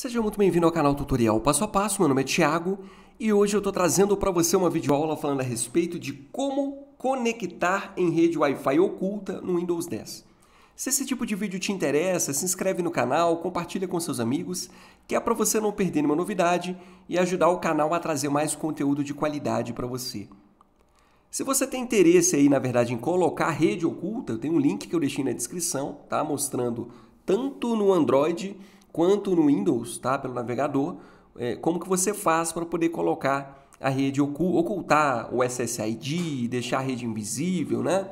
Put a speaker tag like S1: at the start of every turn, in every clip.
S1: Seja muito bem-vindo ao canal Tutorial Passo a Passo, meu nome é Thiago e hoje eu estou trazendo para você uma videoaula falando a respeito de como conectar em rede Wi-Fi oculta no Windows 10. Se esse tipo de vídeo te interessa, se inscreve no canal, compartilha com seus amigos, que é para você não perder nenhuma novidade e ajudar o canal a trazer mais conteúdo de qualidade para você. Se você tem interesse aí, na verdade, em colocar rede oculta, eu tenho um link que eu deixei na descrição, tá? Mostrando tanto no Android quanto no Windows, tá? Pelo navegador, é, como que você faz para poder colocar a rede ocultar o SSID, deixar a rede invisível, né?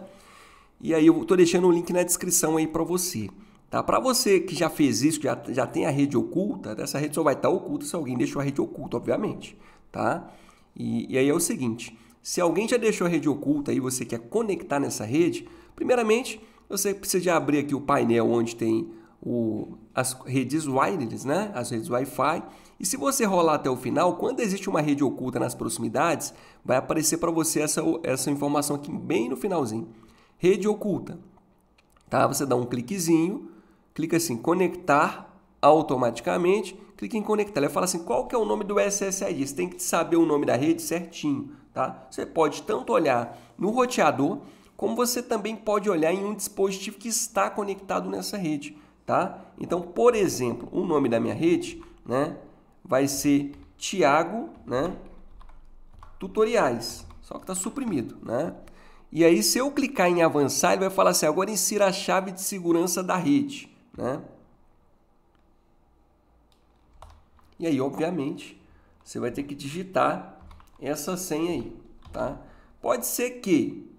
S1: E aí eu estou deixando o link na descrição aí para você. Tá? Para você que já fez isso, já, já tem a rede oculta, essa rede só vai estar tá oculta se alguém deixou a rede oculta, obviamente. Tá? E, e, aí é o seguinte, se alguém já deixou a rede oculta e você quer conectar nessa rede, primeiramente você precisa abrir aqui o painel onde tem o as redes wireless, né? as redes Wi-Fi. E se você rolar até o final, quando existe uma rede oculta nas proximidades, vai aparecer para você essa, essa informação aqui bem no finalzinho. Rede oculta. Tá? Você dá um cliquezinho, clica assim, conectar automaticamente, clica em conectar. Ele fala assim, qual que é o nome do SSID? Você tem que saber o nome da rede certinho. Tá? Você pode tanto olhar no roteador, como você também pode olhar em um dispositivo que está conectado nessa rede tá? Então, por exemplo, o nome da minha rede, né, vai ser Tiago, né, tutoriais, só que está suprimido, né? E aí, se eu clicar em avançar, ele vai falar assim, agora insira a chave de segurança da rede, né? E aí, obviamente, você vai ter que digitar essa senha aí, tá? Pode ser que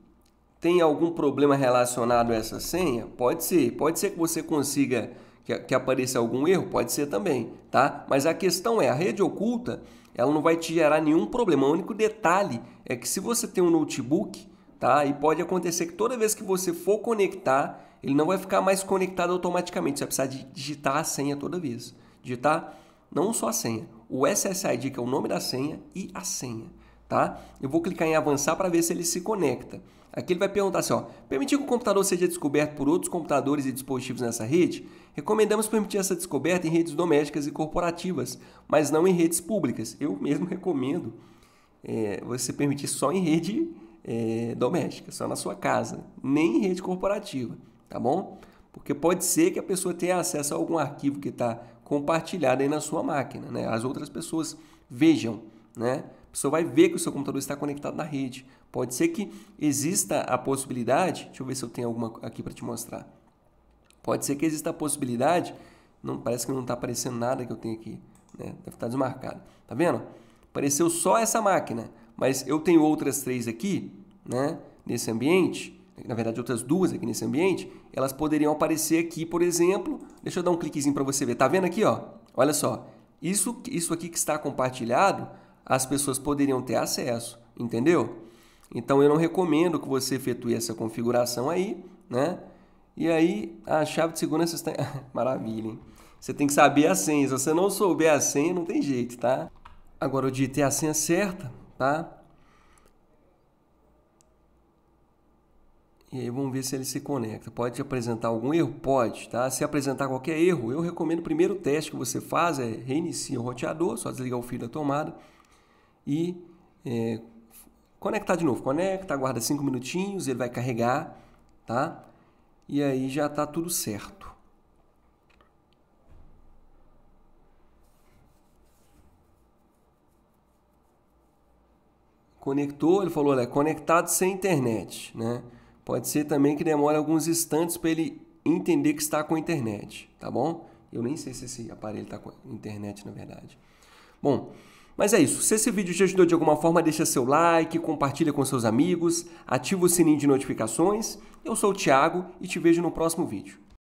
S1: tem algum problema relacionado a essa senha? Pode ser, pode ser que você consiga que, que apareça algum erro, pode ser também, tá? Mas a questão é, a rede oculta, ela não vai te gerar nenhum problema. O único detalhe é que se você tem um notebook, tá? E pode acontecer que toda vez que você for conectar, ele não vai ficar mais conectado automaticamente. Você vai precisar de digitar a senha toda vez. Digitar não só a senha, o SSID, que é o nome da senha, e a senha tá? Eu vou clicar em avançar para ver se ele se conecta. Aqui ele vai perguntar assim, ó, permitir que o computador seja descoberto por outros computadores e dispositivos nessa rede? Recomendamos permitir essa descoberta em redes domésticas e corporativas, mas não em redes públicas. Eu mesmo recomendo é, você permitir só em rede é, doméstica, só na sua casa, nem em rede corporativa, tá bom? Porque pode ser que a pessoa tenha acesso a algum arquivo que está compartilhado aí na sua máquina, né? As outras pessoas vejam, né? pessoa vai ver que o seu computador está conectado na rede. Pode ser que exista a possibilidade, deixa eu ver se eu tenho alguma aqui para te mostrar. Pode ser que exista a possibilidade, não parece que não está aparecendo nada que eu tenho aqui, né? deve estar tá desmarcado. Tá vendo? Apareceu só essa máquina, mas eu tenho outras três aqui, né? Nesse ambiente, na verdade outras duas aqui nesse ambiente, elas poderiam aparecer aqui, por exemplo. Deixa eu dar um cliquezinho para você ver. Tá vendo aqui, ó? Olha só. Isso, isso aqui que está compartilhado as pessoas poderiam ter acesso, entendeu? Então eu não recomendo que você efetue essa configuração aí, né? E aí a chave de segurança está maravilha. Hein? Você tem que saber a senha. Se você não souber a senha, não tem jeito, tá? Agora o de ter a senha certa, tá? E aí vamos ver se ele se conecta. Pode apresentar algum erro? Pode, tá? Se apresentar qualquer erro, eu recomendo o primeiro teste que você faz é reinicia o roteador, só desligar o fio da tomada e é, conectar de novo. Conecta, aguarda 5 minutinhos, ele vai carregar, tá? E aí já está tudo certo. Conectou, ele falou, olha, é conectado sem internet, né? Pode ser também que demore alguns instantes para ele entender que está com a internet, tá bom? Eu nem sei se esse aparelho está com internet, na verdade. Bom, mas é isso. Se esse vídeo te ajudou de alguma forma, deixa seu like, compartilha com seus amigos, ativa o sininho de notificações. Eu sou o Thiago e te vejo no próximo vídeo.